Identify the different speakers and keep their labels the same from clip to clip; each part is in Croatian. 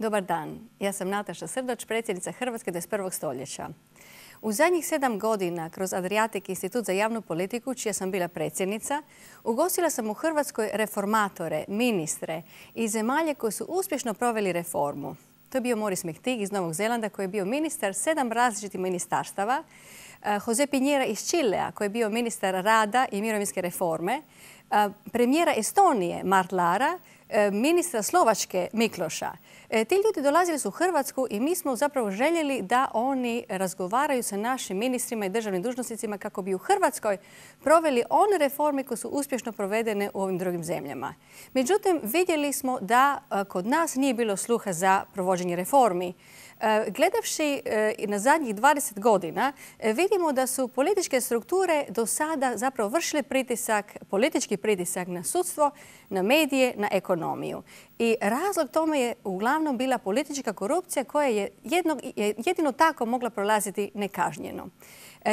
Speaker 1: Dobar dan. Ja sam Nataša Srdoć, predsjednica Hrvatske 21. stoljeća. U zadnjih sedam godina kroz Adriatik institut za javnu politiku, čija sam bila predsjednica, ugostila sam u Hrvatskoj reformatore, ministre i zemalje koji su uspješno proveli reformu. To je bio Moris Mehtig iz Novog Zelanda koji je bio ministar sedam različitih ministarstava, eh, Jose Pinjera iz Čilea koji je bio ministar rada i mirovinske reforme, eh, premijera Estonije Mart Lara E, ministra Slovačke Mikloša. E, ti ljudi dolazili su u Hrvatsku i mi smo zapravo željeli da oni razgovaraju sa našim ministrima i državnim dužnosnicima kako bi u Hrvatskoj proveli one reforme koje su uspješno provedene u ovim drugim zemljama. Međutim, vidjeli smo da e, kod nas nije bilo sluha za provođenje reformi. E, gledavši e, na zadnjih 20 godina, e, vidimo da su političke strukture do sada zapravo vršile pritisak, politički pritisak na sudstvo, na medije, na ekonomiju. I razlog tome je uglavnom bila politička korupcija koja je jedino tako mogla prolaziti nekažnjeno.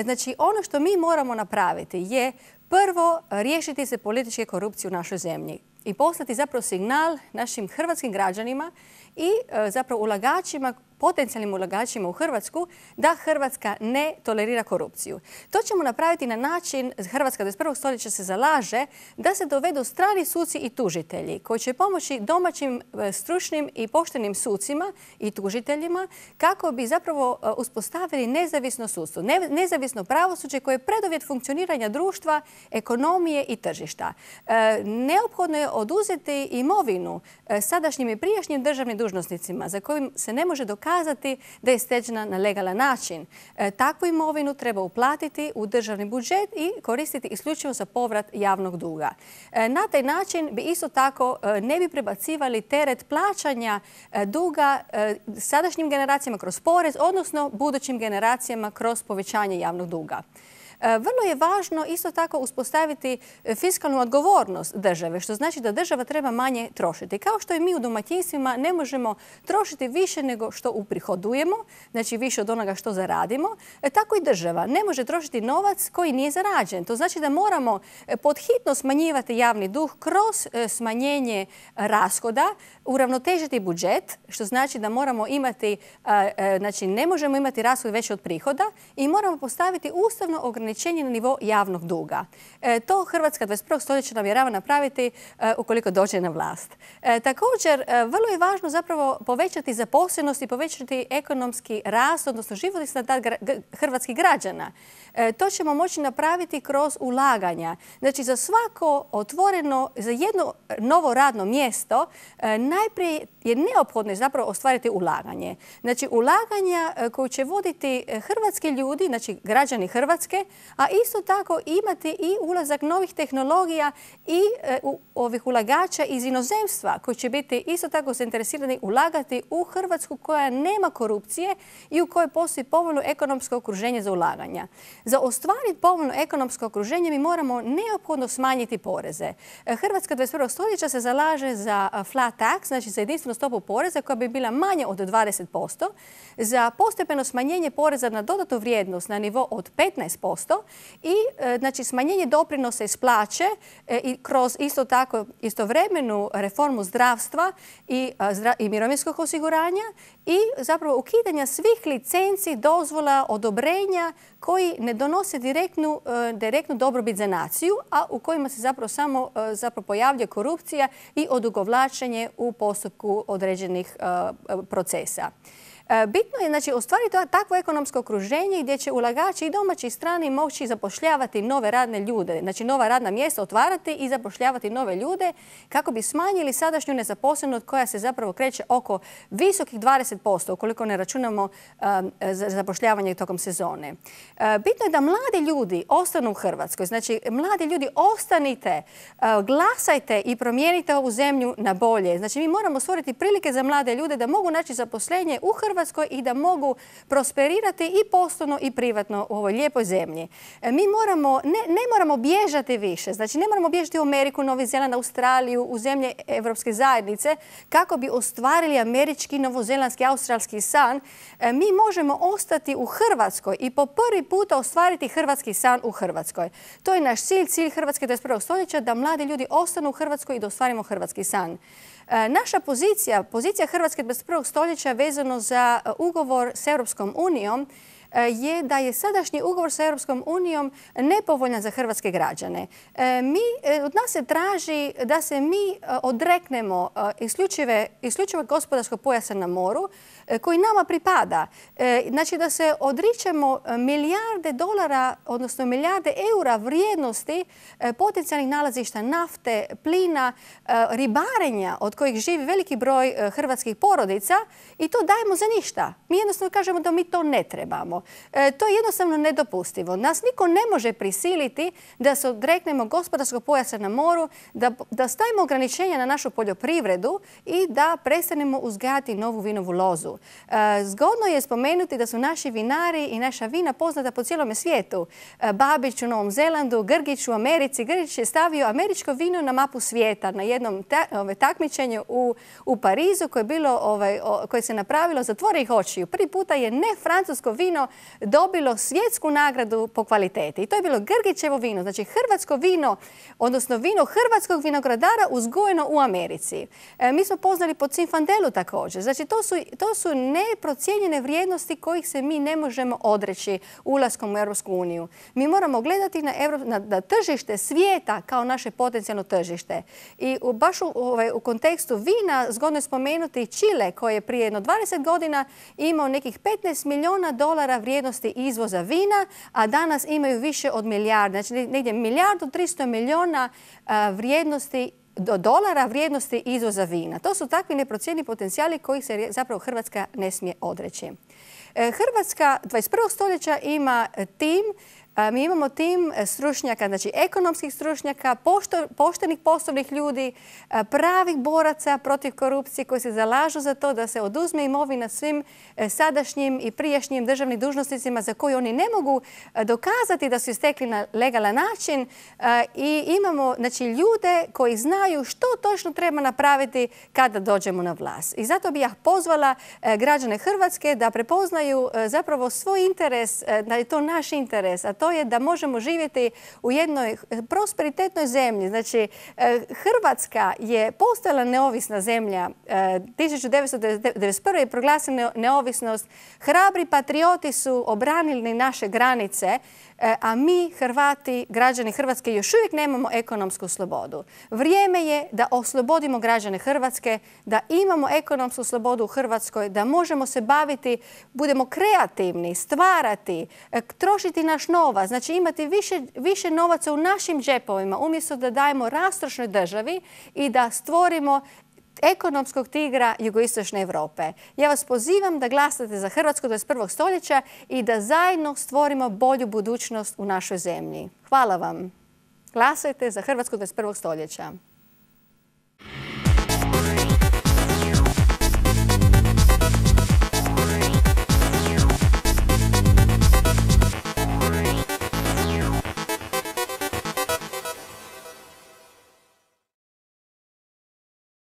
Speaker 1: Znači, ono što mi moramo napraviti je prvo riješiti se političke korupcije u našoj zemlji i poslati zapravo signal našim hrvatskim građanima i zapravo ulagačima potencijalnim ulagačima u Hrvatsku da Hrvatska ne tolerira korupciju. To ćemo napraviti na način, Hrvatska 21. stoljeća se zalaže, da se dovedu strani suci i tužitelji koji će pomoći domaćim e, stručnim i poštenim sucima i tužiteljima kako bi zapravo e, uspostavili nezavisno sudstvo, nezavisno pravosuđe koje je predovjet funkcioniranja društva, ekonomije i tržišta. E, neophodno je oduzeti imovinu sadašnjim i prijašnjim državnim dužnosnicima za kojim se ne može dokazati dokazati da je steđena na legalan način. E, takvu imovinu treba uplatiti u državni budžet i koristiti isključivo za povrat javnog duga. E, na taj način bi isto tako e, ne bi prebacivali teret plaćanja duga sadašnjim generacijama kroz porez, odnosno budućim generacijama kroz povećanje javnog duga. E, vrlo je važno isto tako uspostaviti e, fiskalnu odgovornost države, što znači da država treba manje trošiti. Kao što i mi u domaćinstvima ne možemo trošiti više nego što uprihodujemo, znači više od onoga što zaradimo, e, tako i država ne može trošiti novac koji nije zarađen. To znači da moramo podhitno smanjivati javni duh kroz smanjenje rashoda, uravnotežiti budžet, što znači da moramo imati, znači ne možemo imati rashod veći od prihoda i moramo postaviti ustavno ograničenje na nivo javnog duga. E, to Hrvatska 21. stoljeća namjerava napraviti e, ukoliko dođe na vlast. E, također, vrlo je važno zapravo povećati zaposlenost i povećati ekonomski rast, odnosno životni standard hrvatskih građana. To ćemo moći napraviti kroz ulaganja. Znači, za svako otvoreno, za jedno novo radno mjesto, najprije je neophodno zapravo ostvariti ulaganje. Znači, ulaganja koju će voditi hrvatski ljudi, znači građani Hrvatske, a isto tako imate i ulazak novih tehnologija i e, ovih ulagača iz inozemstva koji će biti isto tako zainteresirani ulagati u Hrvatsku koja nema korupcije i u kojoj postoji povoljno ekonomsko okruženje za ulaganja. Za ostvariti povoljno ekonomsko okruženje mi moramo neophodno smanjiti poreze. E, Hrvatska 21. stoljeća se zalaže za flat tax, znači za jedinstvenu stopu poreza koja bi bila manja od 20%, za postepeno smanjenje poreza na dodatu vrijednost na nivo od 15%, i e, znači smanjenje doprinosa iz plaće e, i kroz isto tako istovremenu reformu zdravstva i, e, i mirovinskog osiguranja i zapravo ukidanja svih licenci, dozvola, odobrenja koji ne donose direktnu, direktnu dobrobit za naciju, a u kojima se zapravo samo zapravo pojavlja korupcija i odugovlačenje u postupku određenih procesa. E, bitno je znači, ostvariti takvo ekonomsko okruženje gdje će ulagači i domaći strani moći zapošljavati nove radne ljude, znači nova radna mjesta otvarati i zapošljavati nove ljude kako bi smanjili sadašnju nezaposlenost koja se zapravo kreće oko visokih 20% ukoliko ne računamo zapošljavanje tokom sezone. E, bitno je da mladi ljudi ostanu u Hrvatskoj. Znači, mladi ljudi ostanite, e, glasajte i promijenite ovu zemlju na bolje. Znači, mi moramo stvoriti prilike za mlade ljude da mogu naći zaposlenje u Hrvatskoj Hrvatskoj i da mogu prosperirati i poslovno i privatno u ovoj lijepoj zemlji. E, mi moramo, ne, ne moramo bježati više, znači ne moramo bježati u Ameriku, Novi Zeland, Australiju, u zemlje Evropske zajednice kako bi ostvarili američki, novozelandski, australski san. E, mi možemo ostati u Hrvatskoj i po prvi puta ostvariti hrvatski san u Hrvatskoj. To je naš cilj, cilj Hrvatske 21. stoljeća da mladi ljudi ostanu u Hrvatskoj i da ostvarimo hrvatski san. E, naša pozicija, pozicija Hrvatske 21. stoljeća vezano za Eh, ugovor s Europskom unijom E, je da je sadašnji ugovor sa Europskom unijom nepovoljan za hrvatske građane. E, e, od nas se traži da se mi odreknemo isključivog gospodarskog pojasa na moru koji nama pripada. Znači da se odričemo milijarde dolara, odnosno milijarde eura vrijednosti potencijalnih nalazišta nafte, plina, ribarenja od kojih živi veliki broj hrvatskih porodica i to dajemo za ništa. Mi jednostavno kažemo da mi to ne trebamo. E, to je jednostavno nedopustivo. Nas niko ne može prisiliti da se odreknemo gospodarskog pojasa na moru, da, stavimo ograničenja na našu poljoprivredu i da prestanemo uzgajati novu vinovu lozu. E, zgodno je spomenuti da su naši vinari i naša vina poznata po cijelome svijetu. E, Babić u Novom Zelandu, Grgić u Americi. Grgić je stavio američko vino na mapu svijeta na jednom takmičenju u, Parizu koje, je bilo, ovaj, koje se napravilo zatvorenih očiju. Prvi puta je ne francusko vino dobilo svjetsku nagradu po kvaliteti. I to je bilo Grgićevo vino, znači hrvatsko vino, odnosno vino hrvatskog vinogradara uzgojeno u Americi. E, mi smo poznali po Cinfandelu također. Znači to su, neprocijenjene vrijednosti kojih se mi ne možemo odreći ulaskom u Europsku uniju. Mi moramo gledati na, tržište svijeta kao naše potencijalno tržište. I baš u, ovaj, u kontekstu vina zgodno je spomenuti Čile koji je prije jedno 20 godina imao nekih 15 milijuna dolara vrijednosti izvoza vina, a danas imaju više od milijarda. Znači negdje milijardu 300 milijuna vrijednosti do dolara vrijednosti izvoza vina. To su takvi neprocijeni potencijali kojih se zapravo Hrvatska ne smije odreći. E, Hrvatska 21. stoljeća ima tim mi imamo tim e, stručnjaka, znači ekonomskih stručnjaka, poštenih poslovnih ljudi, e, pravih boraca protiv korupcije koji se zalažu za to da se oduzme imovina svim e, sadašnjim i prijašnjim državnim dužnosnicima za koje oni ne mogu dokazati da su istekli na legalan način. I imamo znači, ljude koji znaju što točno treba napraviti kada dođemo na vlast. I zato bih ja pozvala građane Hrvatske da prepoznaju zapravo svoj interes, da je to naš interes, a to to je da možemo živjeti u jednoj prosperitetnoj zemlji. Znači, e, Hrvatska je postala neovisna zemlja. 1991. E, je proglasila neovisnost. Hrabri patrioti su obranili naše granice E, a mi, Hrvati, građani Hrvatske, još uvijek nemamo ekonomsku slobodu. Vrijeme je da oslobodimo građane Hrvatske, da imamo ekonomsku slobodu u Hrvatskoj, da možemo se baviti, budemo kreativni, stvarati, e, trošiti naš novac, znači imati više, više novaca u našim džepovima, umjesto da dajemo rastrošnoj državi i da stvorimo ekonomskog tigra jugoistočne Europe. Ja vas pozivam da glasate za Hrvatsku 21. stoljeća i da zajedno stvorimo bolju budućnost u našoj zemlji. Hvala vam. Glasajte za Hrvatsko 21. stoljeća.